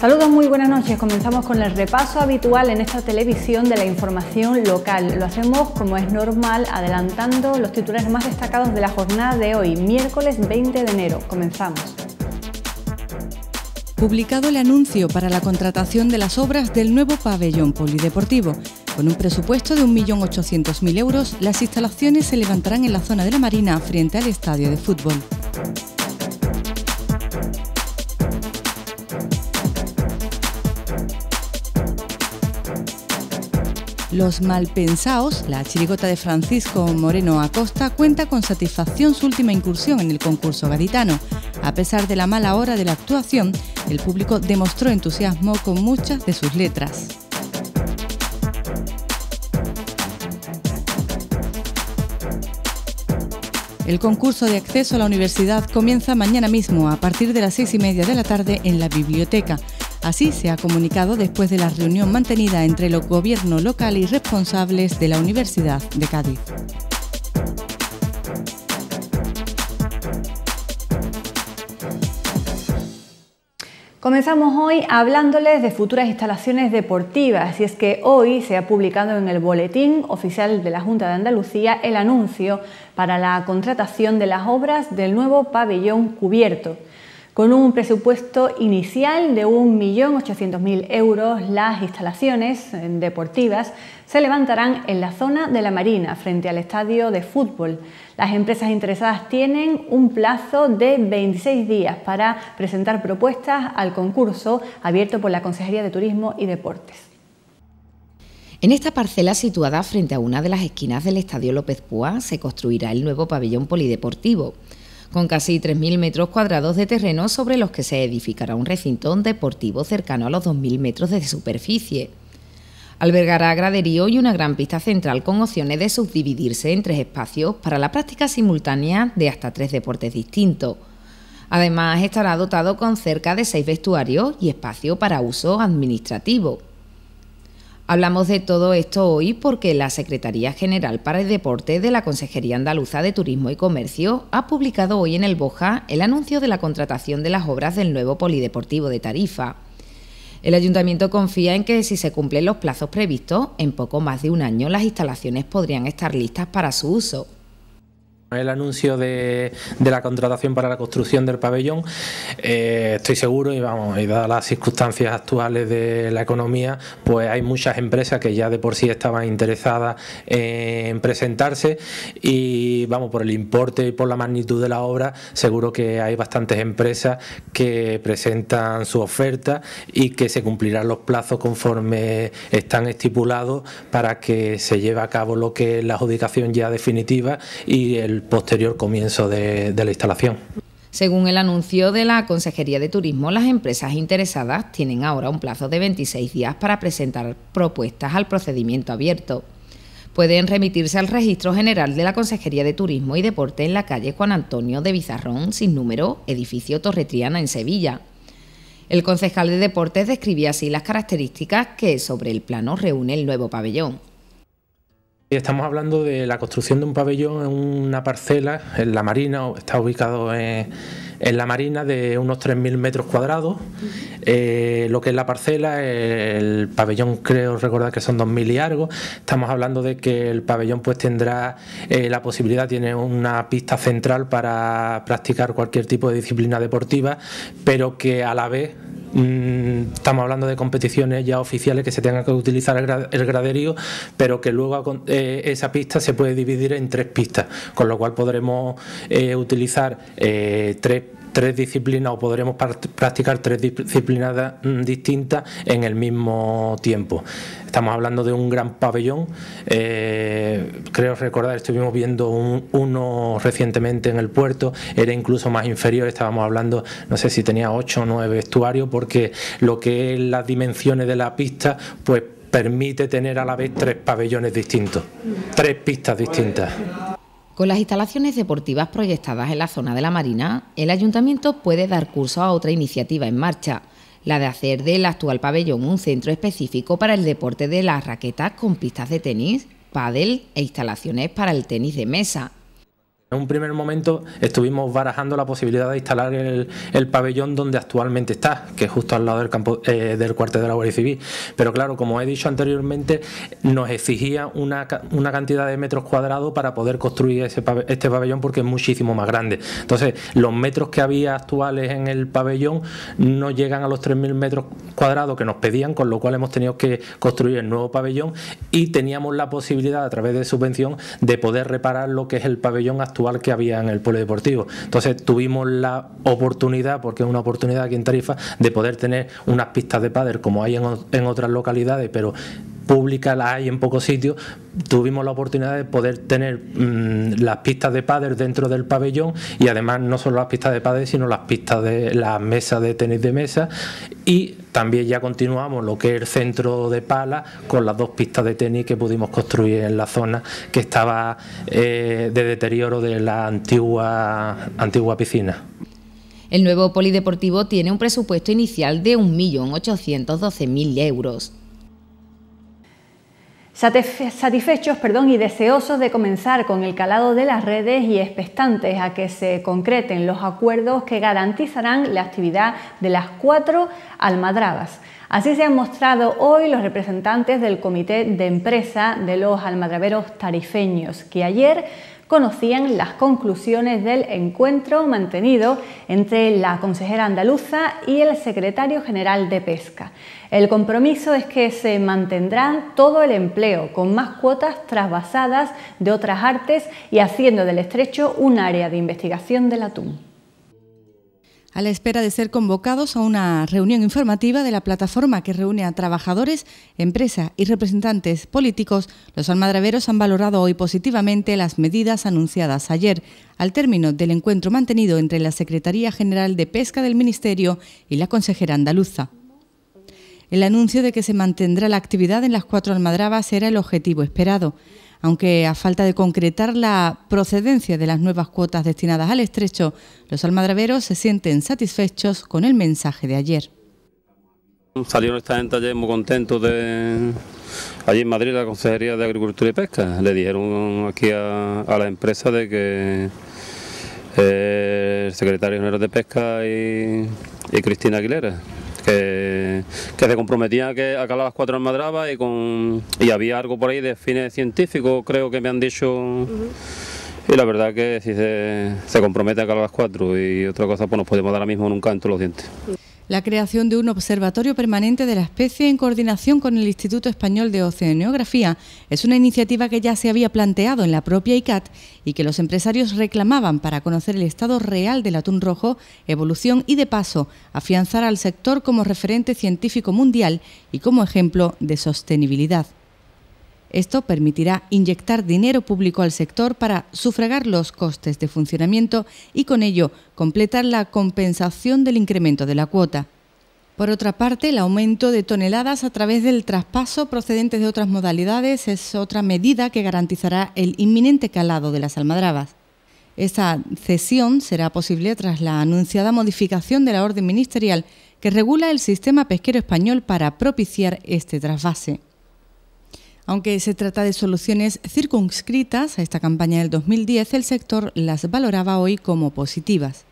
Saludos, muy buenas noches. Comenzamos con el repaso habitual en esta televisión de la información local. Lo hacemos como es normal, adelantando los titulares más destacados de la jornada de hoy, miércoles 20 de enero. Comenzamos. Publicado el anuncio para la contratación de las obras del nuevo pabellón polideportivo. Con un presupuesto de 1.800.000 euros, las instalaciones se levantarán en la zona de la Marina frente al estadio de fútbol. Los Malpensaos, la chirigota de Francisco Moreno Acosta, cuenta con satisfacción su última incursión en el concurso gaditano. A pesar de la mala hora de la actuación, el público demostró entusiasmo con muchas de sus letras. El concurso de acceso a la universidad comienza mañana mismo a partir de las seis y media de la tarde en la biblioteca. Así se ha comunicado después de la reunión mantenida entre los gobierno local y responsables de la Universidad de Cádiz. Comenzamos hoy hablándoles de futuras instalaciones deportivas y es que hoy se ha publicado en el Boletín Oficial de la Junta de Andalucía el anuncio para la contratación de las obras del nuevo pabellón cubierto. Con un presupuesto inicial de 1.800.000 euros, las instalaciones deportivas se levantarán en la zona de la Marina, frente al estadio de fútbol. Las empresas interesadas tienen un plazo de 26 días para presentar propuestas al concurso abierto por la Consejería de Turismo y Deportes. En esta parcela situada frente a una de las esquinas del Estadio López Púa se construirá el nuevo pabellón polideportivo con casi 3.000 metros cuadrados de terreno sobre los que se edificará un recinto deportivo cercano a los 2.000 metros de superficie. Albergará graderío y una gran pista central con opciones de subdividirse en tres espacios para la práctica simultánea de hasta tres deportes distintos. Además, estará dotado con cerca de seis vestuarios y espacio para uso administrativo. Hablamos de todo esto hoy porque la Secretaría General para el Deporte de la Consejería Andaluza de Turismo y Comercio ha publicado hoy en el Boja el anuncio de la contratación de las obras del nuevo Polideportivo de Tarifa. El ayuntamiento confía en que si se cumplen los plazos previstos, en poco más de un año las instalaciones podrían estar listas para su uso el anuncio de, la contratación para la construcción del pabellón, eh, estoy seguro, y vamos, dadas las circunstancias actuales de la economía, pues hay muchas empresas que ya de por sí estaban interesadas en presentarse y vamos, por el importe y por la magnitud de la obra, seguro que hay bastantes empresas que presentan su oferta y que se cumplirán los plazos conforme están estipulados para que se lleve a cabo lo que es la adjudicación ya definitiva y el posterior comienzo de, de la instalación. Según el anuncio de la Consejería de Turismo, las empresas interesadas tienen ahora un plazo de 26 días para presentar propuestas al procedimiento abierto. Pueden remitirse al registro general de la Consejería de Turismo y Deporte en la calle Juan Antonio de Bizarrón, sin número, edificio Torretriana, en Sevilla. El concejal de Deportes describía así las características que sobre el plano reúne el nuevo pabellón. Estamos hablando de la construcción de un pabellón en una parcela, en la marina, está ubicado en, la marina de unos 3.000 metros cuadrados. Eh, lo que es la parcela, el pabellón creo recordar que son 2.000 y algo. Estamos hablando de que el pabellón pues tendrá eh, la posibilidad, tiene una pista central para practicar cualquier tipo de disciplina deportiva, pero que a la vez Mm, estamos hablando de competiciones ya oficiales que se tengan que utilizar el graderío, pero que luego eh, esa pista se puede dividir en tres pistas, con lo cual podremos eh, utilizar eh, tres tres disciplinas o podremos practicar tres disciplinas mm, distintas en el mismo tiempo. Estamos hablando de un gran pabellón. Eh, creo recordar, estuvimos viendo uno recientemente en el puerto, era incluso más inferior, estábamos hablando, no sé si tenía ocho o nueve vestuarios, porque lo que es las dimensiones de la pista, pues permite tener a la vez tres pabellones distintos, tres pistas distintas. Con las instalaciones deportivas proyectadas en la zona de la Marina, el ayuntamiento puede dar curso a otra iniciativa en marcha, la de hacer del actual pabellón un centro específico para el deporte de las raquetas con pistas de tenis, pádel e instalaciones para el tenis de mesa, en un primer momento estuvimos barajando la posibilidad de instalar el, pabellón donde actualmente está, que es justo al lado del, campo, eh, del cuartel de la Guardia Civil. Pero claro, como he dicho anteriormente, nos exigía una, cantidad de metros cuadrados para poder construir este pabellón porque es muchísimo más grande. Entonces, los metros que había actuales en el pabellón no llegan a los 3.000 metros cuadrados que nos pedían, con lo cual hemos tenido que construir el nuevo pabellón y teníamos la posibilidad a través de subvención de poder reparar lo que es el pabellón actual que había en el deportivo Entonces tuvimos la oportunidad, porque es una oportunidad aquí en Tarifa, de poder tener unas pistas de pádel como hay en, otras localidades, pero pública las hay en pocos sitios, tuvimos la oportunidad de poder tener mm, las pistas de pádel dentro del pabellón y además no solo las pistas de pádel, sino las pistas de las mesas de tenis de mesa y también ya continuamos lo que es el centro de Pala con las dos pistas de tenis que pudimos construir en la zona que estaba eh, de deterioro de la antigua, antigua piscina. El nuevo polideportivo tiene un presupuesto inicial de 1.812.000 euros satisfechos perdón, y deseosos de comenzar con el calado de las redes y expectantes a que se concreten los acuerdos que garantizarán la actividad de las cuatro almadrabas. Así se han mostrado hoy los representantes del Comité de Empresa de los Almadraberos Tarifeños, que ayer conocían las conclusiones del encuentro mantenido entre la consejera andaluza y el secretario general de Pesca. El compromiso es que se mantendrá todo el empleo, con más cuotas trasvasadas de otras artes y haciendo del estrecho un área de investigación del atún a la espera de ser convocados a una reunión informativa de la plataforma que reúne a trabajadores, empresas y representantes políticos, los almadraveros han valorado hoy positivamente las medidas anunciadas ayer, al término del encuentro mantenido entre la Secretaría General de Pesca del Ministerio y la consejera andaluza. El anuncio de que se mantendrá la actividad en las cuatro almadrabas era el objetivo esperado. Aunque a falta de concretar la procedencia de las nuevas cuotas destinadas al estrecho, los almadraveros se sienten satisfechos con el mensaje de ayer. Salieron esta gente ayer muy contentos de allí en Madrid la Consejería de Agricultura y Pesca. Le dijeron aquí a, la empresa de que eh, el secretario general de Pesca y Cristina Aguilera que, se comprometía que acá a las cuatro en Madraba y, con, y había algo por ahí de fines científicos, creo que me han dicho. Y la verdad que si se, se compromete acá a las cuatro y otra cosa, pues nos podemos dar ahora mismo en un canto los dientes la creación de un observatorio permanente de la especie en coordinación con el Instituto Español de Oceanografía es una iniciativa que ya se había planteado en la propia ICAT y que los empresarios reclamaban para conocer el estado real del atún rojo, evolución y de paso afianzar al sector como referente científico mundial y como ejemplo de sostenibilidad. Esto permitirá inyectar dinero público al sector para sufragar los costes de funcionamiento y con ello completar la compensación del incremento de la cuota. Por otra parte, el aumento de toneladas a través del traspaso procedente de otras modalidades es otra medida que garantizará el inminente calado de las almadrabas. Esta cesión será posible tras la anunciada modificación de la orden ministerial que regula el sistema pesquero español para propiciar este trasvase. Aunque se trata de soluciones circunscritas a esta campaña del 2010, el sector las valoraba hoy como positivas.